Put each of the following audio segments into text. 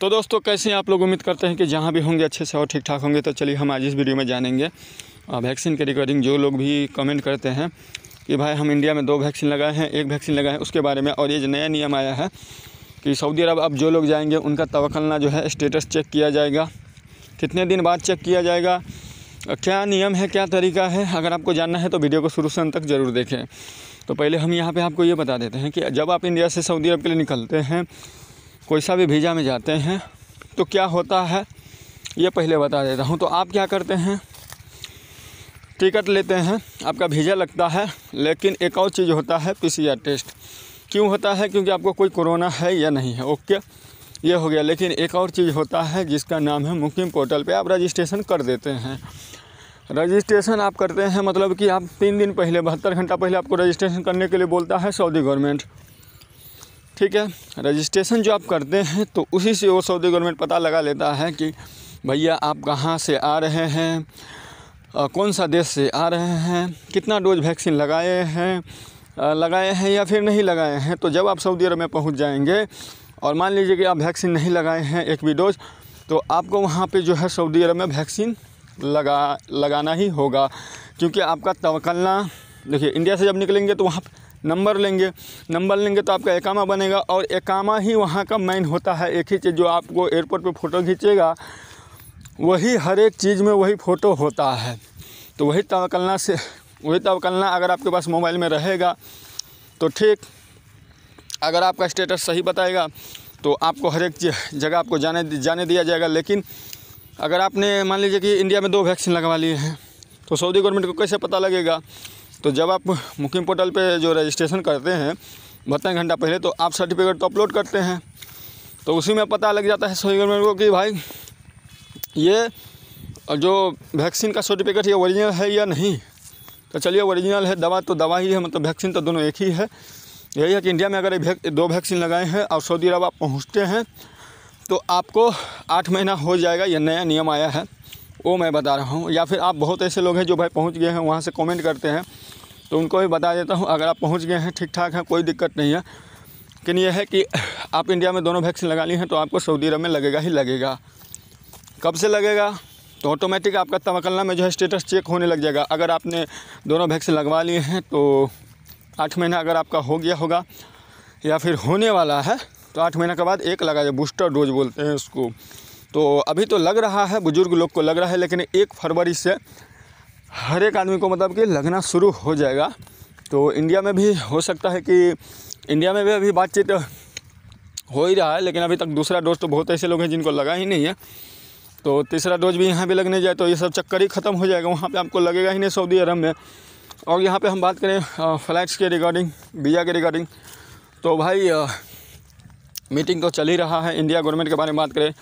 तो दोस्तों कैसे आप लोग उम्मीद करते हैं कि जहाँ भी होंगे अच्छे से और ठीक ठाक होंगे तो चलिए हम आज इस वीडियो में जानेंगे वैक्सीन के रिगार्डिंग जो लोग भी कमेंट करते हैं कि भाई हम इंडिया में दो वैक्सीन लगाए हैं एक वैक्सीन लगाए हैं उसके बारे में और ये जो नया नियम आया है कि सऊदी अरब अब जो लोग जाएंगे उनका तवकलना जो है स्टेटस चेक किया जाएगा कितने दिन बाद चेक किया जाएगा क्या नियम है क्या तरीका है अगर आपको जानना है तो वीडियो को शुरू से अंत तक ज़रूर देखें तो पहले हम यहाँ पे आपको ये बता देते हैं कि जब आप इंडिया से सऊदी अरब के लिए निकलते हैं कोई सा भी भेजा में जाते हैं तो क्या होता है ये पहले बता देता हूँ तो आप क्या करते हैं टिकट लेते हैं आपका भेजा लगता है लेकिन एक और चीज़ होता है पी टेस्ट क्यों होता है क्योंकि आपको कोई कोरोना है या नहीं है ओके ये हो गया लेकिन एक और चीज़ होता है जिसका नाम है मुकिम पोर्टल पे आप रजिस्ट्रेशन कर देते हैं रजिस्ट्रेशन आप करते हैं मतलब कि आप तीन दिन पहले बहत्तर घंटा पहले आपको रजिस्ट्रेशन करने के लिए बोलता है सऊदी गवर्नमेंट ठीक है रजिस्ट्रेशन जो आप करते हैं तो उसी से वो सऊदी गवर्नमेंट पता लगा लेता है कि भैया आप कहाँ से आ रहे हैं आ, कौन सा देश से आ रहे हैं कितना डोज वैक्सीन लगाए हैं लगाए हैं या फिर नहीं लगाए हैं तो जब आप सऊदी अरब में पहुंच जाएंगे और मान लीजिए कि आप वैक्सीन नहीं लगाए हैं एक भी डोज तो आपको वहाँ पे जो है सऊदी अरब में वैक्सीन लगा लगाना ही होगा क्योंकि आपका तवकलना देखिए इंडिया से जब निकलेंगे तो वहाँ नंबर लेंगे नंबर लेंगे तो आपका एकामा बनेगा और एकामा ही वहाँ का मेन होता है एक ही चीज़ जो आपको एयरपोर्ट पे फ़ोटो खींचेगा वही हर एक चीज़ में वही फ़ोटो होता है तो वही तवकलना से वही तवकलना अगर आपके पास मोबाइल में रहेगा तो ठीक अगर आपका स्टेटस सही बताएगा तो आपको हर एक जगह आपको जाने जाने दिया जाएगा लेकिन अगर आपने मान लीजिए कि इंडिया में दो वैक्सीन लगवा लिए हैं तो सऊदी गवर्नमेंट को कैसे पता लगेगा तो जब आप बुकिंग पोर्टल पे जो रजिस्ट्रेशन करते हैं बहत्तर घंटा पहले तो आप सर्टिफिकेट तो अपलोड करते हैं तो उसी में पता लग जाता है सभी गवर्नमेंट को कि भाई ये जो वैक्सीन का सर्टिफिकेट ये ओरिजिनल है या नहीं तो चलिए ओरिजिनल है दवा तो दवा ही है मतलब वैक्सीन तो दोनों एक ही है यही है कि इंडिया में अगर दो वैक्सीन लगाए हैं और सऊदी अरब आप पहुँचते हैं तो आपको आठ महीना हो जाएगा ये नया नियम आया है वो मैं बता रहा हूँ या फिर आप बहुत ऐसे लोग हैं जो भाई पहुँच गए हैं वहाँ से कमेंट करते हैं तो उनको भी बता देता हूँ अगर आप पहुँच गए हैं ठीक ठाक हैं कोई दिक्कत नहीं है लेकिन यह है कि आप इंडिया में दोनों वैक्सीन लगा ली हैं तो आपको सऊदी अरब में लगेगा ही लगेगा कब से लगेगा तो ऑटोमेटिक आपका तवकलना में जो है स्टेटस चेक होने लग जाएगा अगर आपने दोनों वैक्सीन लगवा लिए हैं तो आठ महीना अगर आपका हो गया होगा या फिर होने वाला है तो आठ महीना के बाद एक लगा जाए बूस्टर डोज बोलते हैं उसको तो अभी तो लग रहा है बुज़ुर्ग लोग को लग रहा है लेकिन एक फरवरी से हर एक आदमी को मतलब कि लगना शुरू हो जाएगा तो इंडिया में भी हो सकता है कि इंडिया में भी अभी बातचीत हो ही रहा है लेकिन अभी तक दूसरा डोज तो बहुत ऐसे लोग हैं जिनको लगा ही नहीं है तो तीसरा डोज भी यहाँ भी लगने जाए तो ये सब चक्कर ही ख़त्म हो जाएगा वहाँ पे आपको लगेगा ही नहीं सऊदी अरब में और यहाँ पे हम बात करें फ़्लाइट्स के रिगार्डिंग वीज़ा के रिगार्डिंग तो भाई मीटिंग तो चल ही रहा है इंडिया गवर्नमेंट के बारे में बात करें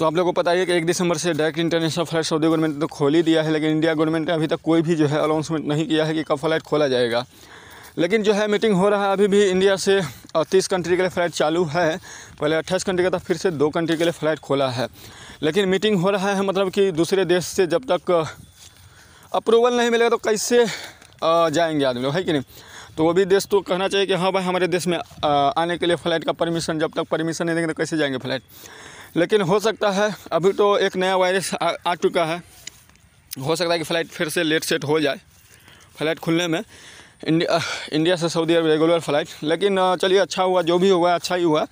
तो आप लोगों को पता ही है कि एक दिसंबर से direct international flight Saudi government ने तो खोल ही दिया है लेकिन इंडिया गवर्नमेंट ने अभी तक कोई भी जो है अनाउंसमेंट नहीं किया है कि कब फ्लाइट खोला जाएगा लेकिन जो है मीटिंग हो रहा है अभी भी इंडिया से तीस कंट्री के लिए फ़्लाइट चालू है पहले अट्ठाईस कंट्री का था फिर से दो कंट्री के लिए फ़्लाइट खोला है लेकिन मीटिंग हो रहा है मतलब कि दूसरे देश से जब तक अप्रूवल नहीं मिलेगा तो कैसे जाएंगे आदमी लोग है कि नहीं तो वो भी देश तो कहना चाहिए कि हाँ भाई हमारे देश में आने के लिए फ़्लाइट का परमिशन जब तक परमिशन नहीं देंगे तो कैसे जाएंगे फ़्लाइट लेकिन हो सकता है अभी तो एक नया वायरस आ, आ चुका है हो सकता है कि फ़्लाइट फिर से लेट सेट हो जाए फ़्लाइट खुलने में इंडिया इंडिया से सऊदी अरब रेगुलर फ़्लाइट लेकिन चलिए अच्छा हुआ जो भी हुआ अच्छा ही हुआ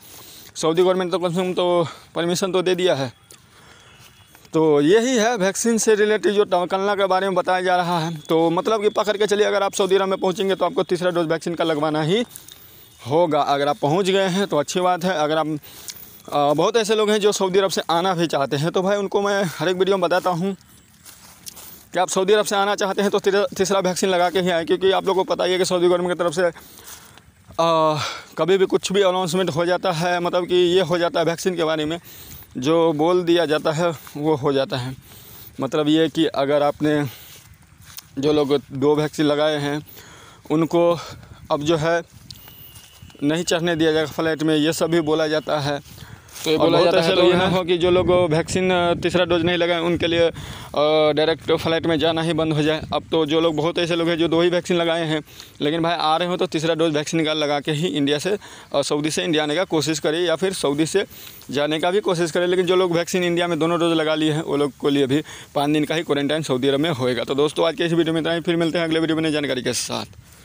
सऊदी गवर्नमेंट तो कम से कम तो परमिशन तो दे दिया है तो यही है वैक्सीन से रिलेटेड जो टमकलना के बारे में बताया जा रहा है तो मतलब कि पकड़ के चलिए अगर आप सऊदी अरब में पहुँचेंगे तो आपको तीसरा डोज वैक्सीन का लगवाना ही होगा अगर आप पहुँच गए हैं तो अच्छी बात है अगर आप बहुत ऐसे लोग हैं जो सऊदी अरब से आना भी चाहते हैं तो भाई उनको मैं हर एक वीडियो में बताता हूँ कि आप सऊदी अरब से आना चाहते हैं तो तीसरा वैक्सीन लगा के ही आए क्योंकि आप लोगों को पता ही है कि सऊदी गवर्नमेंट की तरफ से आ, कभी भी कुछ भी अनाउंसमेंट हो जाता है मतलब कि ये हो जाता है वैक्सीन के बारे में जो बोल दिया जाता है वो हो जाता है मतलब ये कि अगर आपने जो लोग दो वैक्सीन लगाए हैं उनको अब जो है नहीं चढ़ने दिया जाएगा फ्लाइट में ये सब भी बोला जाता है तो ये बोला जाता है तो यहाँ हो कि जो लोग वैक्सीन तीसरा डोज नहीं लगाए उनके लिए डायरेक्ट फ्लाइट में जाना ही बंद हो जाए अब तो जो लोग बहुत ऐसे लोग हैं जो दो ही वैक्सीन लगाए हैं लेकिन भाई आ रहे हो तो तीसरा डोज वैक्सीन का लगा के ही इंडिया से सऊदी से इंडिया आने का कोशिश करें या फिर सऊदी से जाने का भी कोशिश करें लेकिन जो लोग वैक्सीन इंडिया में दोनों डोज लगा लिए हैं वो लोग को लिए भी पाँच दिन का ही क्वारंटाइन सऊदी अरब में होएगा तो दोस्तों आज के इस वीडियो में इतना ही फिर मिलते हैं अगले वीडियो में जानकारी के साथ